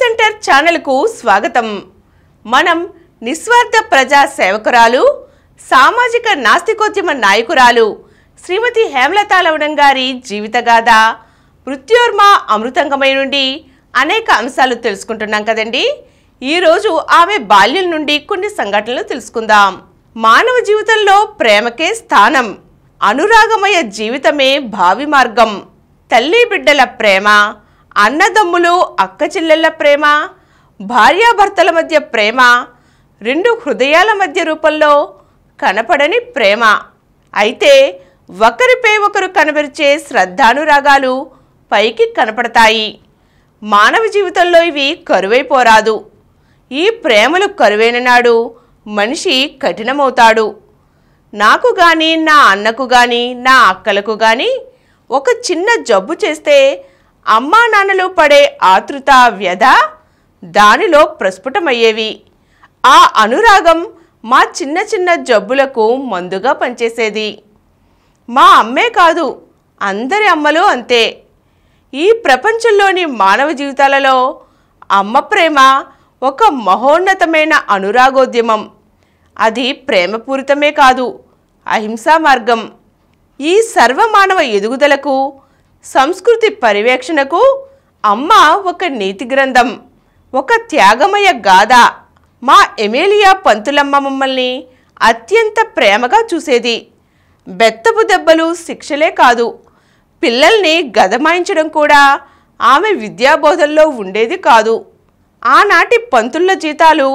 Centre ఛానల్కు స్వాగతం మనం నిస్వార్థ ప్రజా సేవకురాలు సామాజిక నాస్తికోద్యమ నాయకురాలు శ్రీమతి హేమలతా లవణం గారి జీవితగాథ మృత్యోర్మ అమృతంగమై నుండి అనేక అంశాలు తెలుసుకుంటున్నాం కదండి ఈరోజు ఆమె బాల్యం నుండి కొన్ని సంఘటనలు తెలుసుకుందాం మానవ జీవితంలో ప్రేమకే స్థానం అనురాగమయ జీవితమే భావి మార్గం తల్లి బిడ్డల ప్రేమ అన్నదమ్ములు అక్క ప్రేమ భార్యాభర్తల మధ్య ప్రేమ రెండు హృదయాల మధ్య రూపంలో కనపడని ప్రేమ అయితే ఒకరిపై ఒకరు కనబరిచే శ్రద్ధానురాగాలు పైకి కనపడతాయి మానవ జీవితంలో ఇవి కరువైపోరాదు ఈ ప్రేమలు కరువైన నాడు మనిషి కఠినమవుతాడు నాకు కానీ నా అన్నకు కానీ నా అక్కలకు కానీ ఒక చిన్న జబ్బు చేస్తే అమ్మా నాన్నలు పడే ఆతృత వ్యధ దానిలో ప్రస్ఫుటమయ్యేవి ఆ అనురాగం మా చిన్న చిన్న జబ్బులకు మందుగా పనిచేసేది మా అమ్మే కాదు అందరి అమ్మలు అంతే ఈ ప్రపంచంలోని మానవ జీవితాలలో అమ్మ ప్రేమ ఒక మహోన్నతమైన అనురాగోద్యమం అది ప్రేమపూరితమే కాదు అహింసా మార్గం ఈ సర్వమానవ ఎదుగుదలకు సంస్కృతి పరివేక్షణకు అమ్మ ఒక నీతి గ్రంథం ఒక త్యాగమయ గాథ మా ఎమేలియా పంతులమ్మ మమ్మల్ని అత్యంత ప్రేమగా చూసేది బెత్తపు దెబ్బలు శిక్షలే కాదు పిల్లల్ని గదమాయించడం కూడా ఆమె విద్యాబోధల్లో ఉండేది కాదు ఆనాటి పంతుల జీతాలు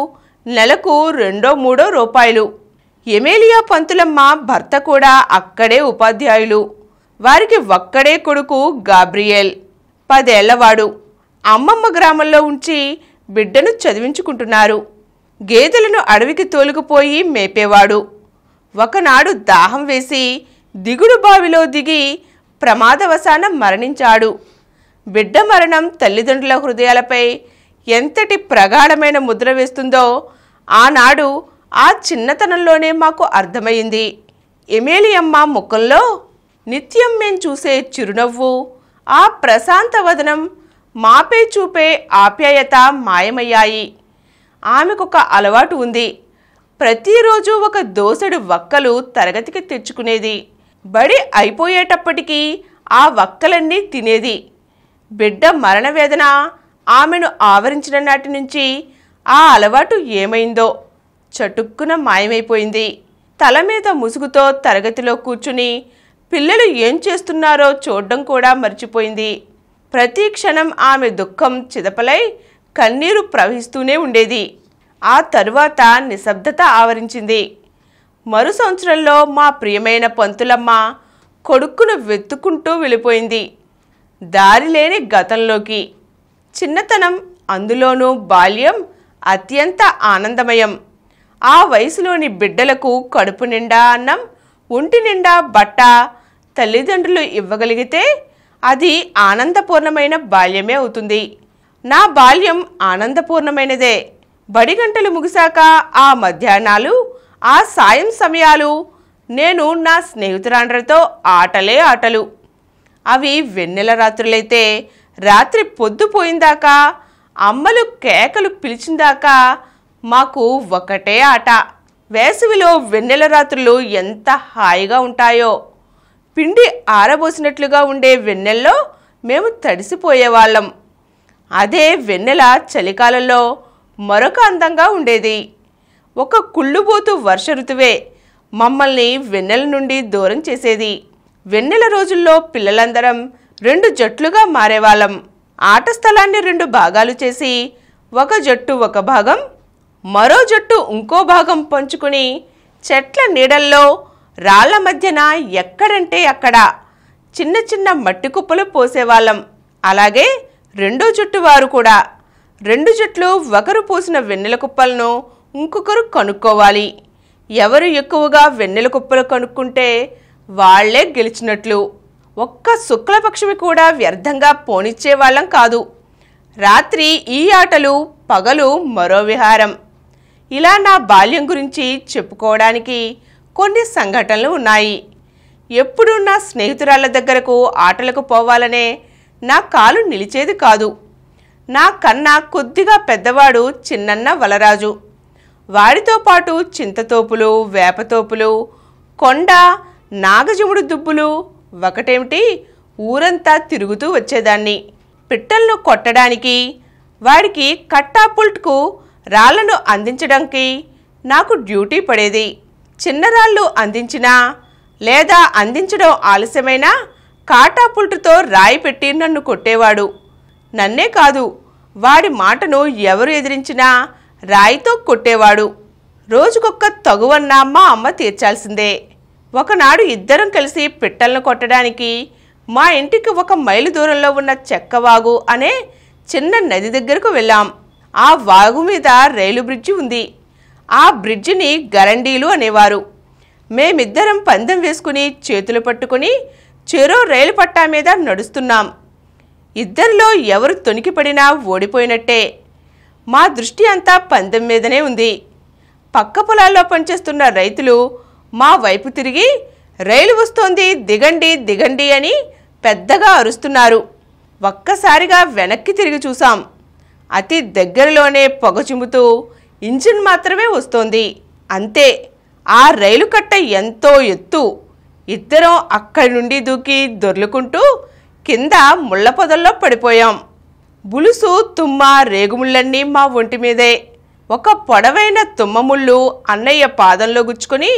నెలకు రెండో మూడో రూపాయలు ఎమేలియా పంతులమ్మ భర్త కూడా అక్కడే ఉపాధ్యాయులు వారికి ఒక్కడే కొడుకు గాబ్రియేల్ పదేళ్లవాడు అమ్మమ్మ గ్రామంలో ఉంచి బిడ్డను చదివించుకుంటున్నారు గేదెలను అడవికి తోలుకుపోయి మేపేవాడు ఒకనాడు దాహం వేసి దిగుడు బావిలో దిగి ప్రమాదవశాన మరణించాడు బిడ్డ మరణం తల్లిదండ్రుల హృదయాలపై ఎంతటి ప్రగాఢమైన ముద్ర వేస్తుందో ఆనాడు ఆ చిన్నతనంలోనే మాకు అర్థమైంది ఎమేలియమ్మ ముఖంలో నిత్యం మేం చూసే చిరునవ్వు ఆ ప్రశాంత వదనం మాపే చూపే ఆప్యాయత మాయమయ్యాయి ఆమెకొక అలవాటు ఉంది ప్రతిరోజు ఒక దోసెడు వక్కలు తరగతికి తెచ్చుకునేది బడి అయిపోయేటప్పటికీ ఆ వక్కలన్నీ తినేది బిడ్డ మరణవేదన ఆమెను ఆవరించిన నాటి నుంచి ఆ అలవాటు ఏమైందో చటుక్కున మాయమైపోయింది తల మీద ముసుగుతో తరగతిలో కూర్చుని పిల్లలు ఏం చేస్తున్నారో చూడడం కూడా మర్చిపోయింది ప్రతి క్షణం ఆమె దుఃఖం చిదపలై కన్నీరు ప్రవహిస్తూనే ఉండేది ఆ తరువాత నిశ్శబ్దత ఆవరించింది మరు సంవత్సరంలో మా ప్రియమైన పంతులమ్మ కొడుకును వెతుక్కుంటూ వెళ్ళిపోయింది దారిలేని గతంలోకి చిన్నతనం అందులోనూ బాల్యం అత్యంత ఆనందమయం ఆ వయసులోని బిడ్డలకు కడుపు నిండా అన్నం ఒంటి నిండా బట్ట తల్లిదండ్రులు ఇవ్వగలిగితే అది ఆనందపూర్ణమైన బాల్యమే అవుతుంది నా బాల్యం ఆనందపూర్ణమైనదే బడి గంటలు ముగిశాక ఆ మధ్యాహ్నాలు ఆ సాయం సమయాలు నేను నా స్నేహితురాండ్రతో ఆటలే ఆటలు అవి వెన్నెల రాత్రులైతే రాత్రి పొద్దుపోయిందాకా అమ్మలు కేకలు పిలిచిందాకా మాకు ఒకటే ఆట వేసవిలో వెన్నెల రాత్రులు ఎంత హాయిగా ఉంటాయో పిండి ఆరబోసినట్లుగా ఉండే వెన్నెల్లో మేము తడిసిపోయేవాళ్ళం అదే వెన్నెల చలికాలంలో మరొక అందంగా ఉండేది ఒక కుళ్ళుబోతు వర్ష ఋతువే మమ్మల్ని వెన్నెల నుండి దూరం చేసేది వెన్నెల రోజుల్లో పిల్లలందరం రెండు జట్లుగా మారేవాళ్ళం ఆట స్థలాన్ని రెండు భాగాలు చేసి ఒక జట్టు ఒక భాగం మరో జట్టు ఇంకో భాగం పంచుకుని చెట్ల నీడల్లో రాళ్ల మధ్యన ఎక్కడంటే అక్కడ చిన్న చిన్న మట్టి కుప్పలు పోసేవాళ్ళం అలాగే రెండో జుట్టు వారు కూడా రెండు జుట్లు ఒకరు పోసిన వెన్నెల కుప్పలను ఇంకొకరు కనుక్కోవాలి ఎవరు ఎక్కువగా వెన్నెల కుప్పలు కనుక్కుంటే వాళ్లే గెలిచినట్లు ఒక్క శుక్లపక్షమి కూడా వ్యర్థంగా పోనిచ్చేవాళ్ళం కాదు రాత్రి ఈ ఆటలు పగలు మరో విహారం ఇలా నా బాల్యం గురించి చెప్పుకోవడానికి కొన్ని సంఘటనలు ఉన్నాయి ఎప్పుడు నా స్నేహితురాళ్ళ దగ్గరకు ఆటలకు పోవాలనే నా కాలు నిలిచేది కాదు నా కన్నా కొద్దిగా పెద్దవాడు చిన్నన్న వలరాజు వాడితో పాటు చింతతోపులు వేపతోపులు కొండ నాగజముడు దుబ్బులు ఒకటేమిటి ఊరంతా తిరుగుతూ వచ్చేదాన్ని పిట్టలను కొట్టడానికి వాడికి కట్టాపుల్ట్కు రాళ్లను అందించడానికి నాకు డ్యూటీ పడేది చిన్నరాళ్ళు అందించినా లేదా అందించడం ఆలస్యమైనా కాటాపుల్టుతో రాయి పెట్టి నన్ను కొట్టేవాడు నన్నే కాదు వాడి మాటను ఎవరు ఎదిరించినా రాయితో కొట్టేవాడు రోజుకొక్క తగువన్న మా అమ్మ తీర్చాల్సిందే ఒకనాడు ఇద్దరం కలిసి పిట్టలను కొట్టడానికి మా ఇంటికి ఒక మైలు దూరంలో ఉన్న చెక్కవాగు అనే చిన్న నది దగ్గరకు వెళ్ళాం ఆ వాగు మీద రైలు బ్రిడ్జి ఉంది ఆ బ్రిడ్జిని గరండీలు అనేవారు మేమిద్దరం పందెం వేసుకుని చేతులు పట్టుకుని చెరో రైలు పట్టా మీద నడుస్తున్నాం ఇద్దరిలో ఎవరు తొనికిపడినా ఓడిపోయినట్టే మా దృష్టి అంతా పందెం మీదనే ఉంది పక్క పొలాల్లో పనిచేస్తున్న రైతులు మా వైపు తిరిగి రైలు వస్తోంది దిగండి దిగండి అని పెద్దగా అరుస్తున్నారు ఒక్కసారిగా వెనక్కి తిరిగి చూసాం అతి దగ్గరలోనే పొగ చిమ్ముతూ ఇంజిన్ మాత్రమే వస్తోంది అంతే ఆ రైలు కట్ట ఎంతో ఎత్తు ఇద్దరం అక్కడి నుండి దూకి దొర్లుకుంటూ కింద ముళ్ళ పొదల్లో పడిపోయాం బులుసు తుమ్మ రేగుముళ్ళన్నీ మా ఒంటి మీదే ఒక పొడవైన తుమ్మముళ్ళు అన్నయ్య పాదంలో గుచ్చుకొని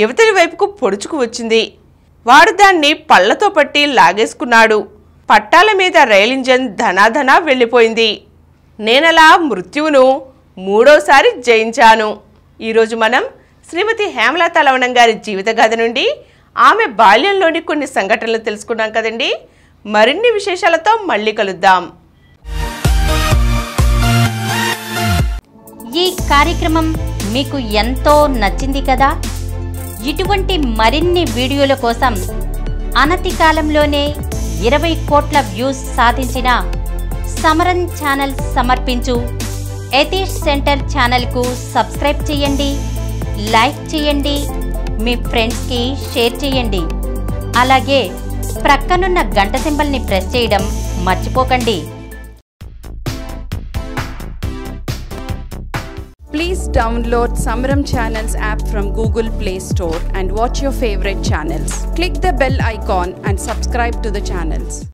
యువతని వైపుకు పొడుచుకు వచ్చింది వాడు దాన్ని పళ్లతో పట్టి లాగేసుకున్నాడు పట్టాల మీద రైలింజన్ ధనాధనా వెళ్ళిపోయింది నేనలా మృత్యువును మూడోసారి జయించాను ఈరోజు మనం శ్రీమతి హేమలత లవణం గారి జీవితగాథ నుండి ఆమె బాల్యంలోని కొన్ని సంఘటనలు తెలుసుకున్నాం కదండి మరిన్ని విశేషాలతో మళ్ళీ కలుద్దాం ఈ కార్యక్రమం మీకు ఎంతో నచ్చింది కదా ఇటువంటి మరిన్ని వీడియోల కోసం అనతి కాలంలోనే ఇరవై కోట్ల వ్యూస్ సాధించిన సమరం ఛానల్ సమర్పించు ఎథీష్ సెంటర్ ఛానల్కు సబ్స్క్రైబ్ చేయండి లైక్ చేయండి మీ ఫ్రెండ్స్కి షేర్ చేయండి అలాగే ప్రక్కనున్న గంట సింబల్ని ప్రెస్ చేయడం మర్చిపోకండి Please download Samaram Channels app from Google Play Store and watch your favorite channels. Click the bell icon and subscribe to the channels.